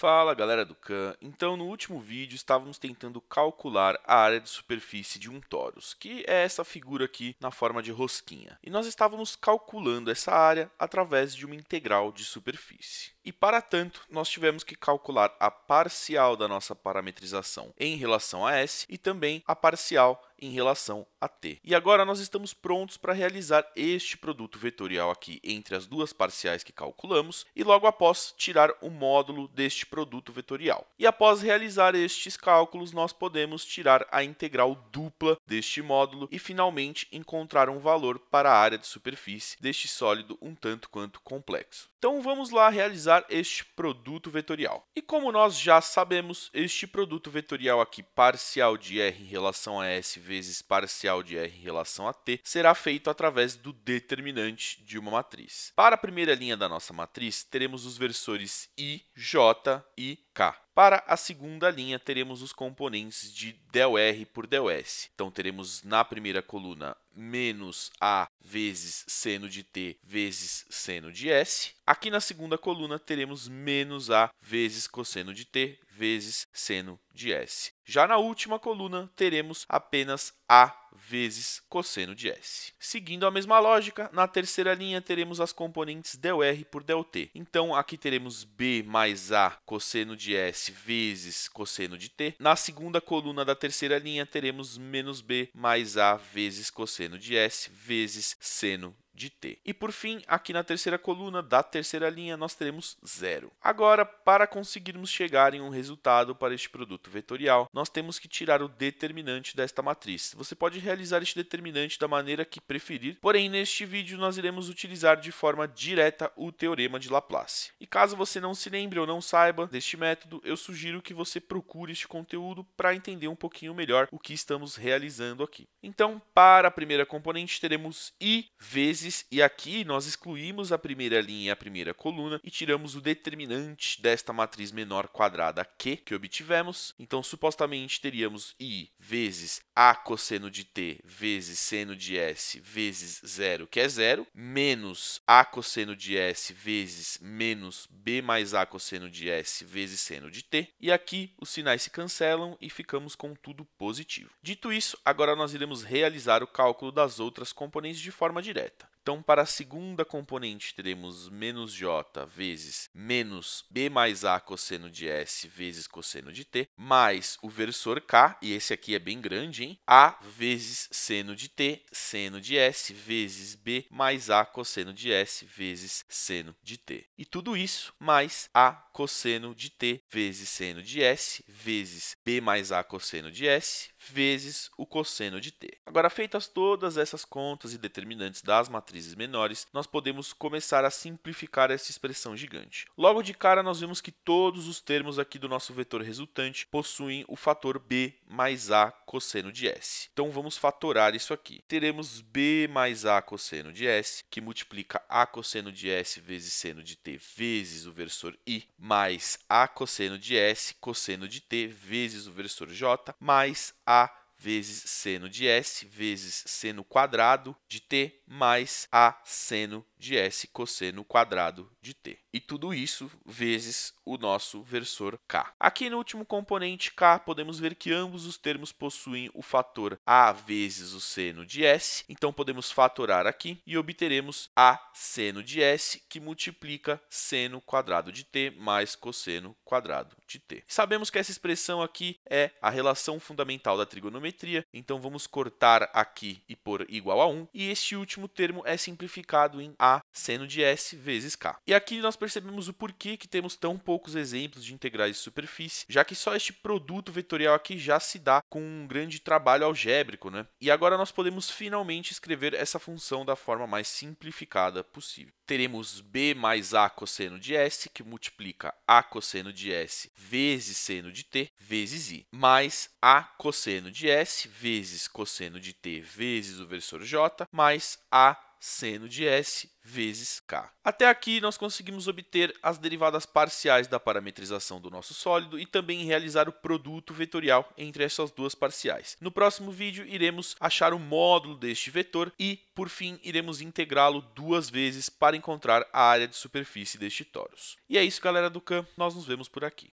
Fala galera do CAN, então no último vídeo estávamos tentando calcular a área de superfície de um torus, que é essa figura aqui na forma de rosquinha. E nós estávamos calculando essa área através de uma integral de superfície e, para tanto, nós tivemos que calcular a parcial da nossa parametrização em relação a S e também a parcial em relação a t. E agora nós estamos prontos para realizar este produto vetorial aqui entre as duas parciais que calculamos e logo após tirar o módulo deste produto vetorial. E após realizar estes cálculos, nós podemos tirar a integral dupla deste módulo e finalmente encontrar um valor para a área de superfície deste sólido um tanto quanto complexo. Então vamos lá realizar utilizar este produto vetorial. E como nós já sabemos, este produto vetorial aqui, parcial de R em relação a S vezes parcial de R em relação a T, será feito através do determinante de uma matriz. Para a primeira linha da nossa matriz, teremos os versores I, J e K. Para a segunda linha, teremos os componentes de del R por del S. Então, teremos na primeira coluna menos A vezes seno de T vezes seno de S. Aqui na segunda coluna, teremos menos A vezes cosseno de T vezes seno de S. Já na última coluna, teremos apenas A vezes cosseno de S. Seguindo a mesma lógica, na terceira linha teremos as componentes ΔR por ΔT. Então, aqui teremos B mais A cosseno de S vezes cosseno de T. Na segunda coluna da terceira linha, teremos menos B mais A vezes cosseno seno de S vezes seno de t. E por fim, aqui na terceira coluna da terceira linha, nós teremos zero. Agora, para conseguirmos chegar em um resultado para este produto vetorial, nós temos que tirar o determinante desta matriz. Você pode realizar este determinante da maneira que preferir, porém, neste vídeo, nós iremos utilizar de forma direta o teorema de Laplace. E caso você não se lembre ou não saiba deste método, eu sugiro que você procure este conteúdo para entender um pouquinho melhor o que estamos realizando aqui. Então, para a primeira componente, teremos i vezes vezes, e aqui nós excluímos a primeira linha e a primeira coluna e tiramos o determinante desta matriz menor quadrada Q que obtivemos. Então, supostamente, teríamos I vezes A cosseno de T vezes seno de S vezes zero, que é zero, menos A cosseno de S vezes menos B mais A cosseno de S vezes seno de T. E aqui os sinais se cancelam e ficamos com tudo positivo. Dito isso, agora nós iremos realizar o cálculo das outras componentes de forma direta. Então, para a segunda componente, teremos menos j vezes menos b mais a cosseno de s vezes cosseno de t, mais o versor k, e esse aqui é bem grande, hein? a vezes seno de t, seno de s, vezes b mais a cosseno de s vezes seno de t. E tudo isso mais a cosseno de t vezes seno de s vezes b mais a cosseno de s vezes o cosseno de t. Agora, feitas todas essas contas e determinantes das matrizes menores, nós podemos começar a simplificar essa expressão gigante. Logo de cara, nós vemos que todos os termos aqui do nosso vetor resultante possuem o fator b mais a cosseno de s. Então vamos fatorar isso aqui. Teremos b mais a cosseno de s, que multiplica a cosseno de s vezes seno de t vezes o versor i, mais a cosseno de s cosseno de t vezes o versor j, mais a vezes seno de s vezes seno quadrado de t mais a seno de S cosseno quadrado de t. E tudo isso vezes o nosso versor k. Aqui no último componente k, podemos ver que ambos os termos possuem o fator a vezes o seno de s, então podemos fatorar aqui e obteremos a seno de s, que multiplica seno quadrado de t mais cosseno quadrado de t. Sabemos que essa expressão aqui é a relação fundamental da trigonometria, então vamos cortar aqui e pôr igual a 1, e este último termo é simplificado em a a seno de S vezes K. E aqui nós percebemos o porquê que temos tão poucos exemplos de integrais de superfície, já que só este produto vetorial aqui já se dá com um grande trabalho algébrico, né? E agora nós podemos finalmente escrever essa função da forma mais simplificada possível. Teremos b mais a cosseno de s, que multiplica a cosseno de s vezes seno de t vezes i, mais a cosseno de s vezes cosseno de t vezes o versor j, mais a seno de S vezes K. Até aqui, nós conseguimos obter as derivadas parciais da parametrização do nosso sólido e também realizar o produto vetorial entre essas duas parciais. No próximo vídeo, iremos achar o módulo deste vetor e, por fim, iremos integrá-lo duas vezes para encontrar a área de superfície deste torus. E é isso, galera do CAM. Nós nos vemos por aqui.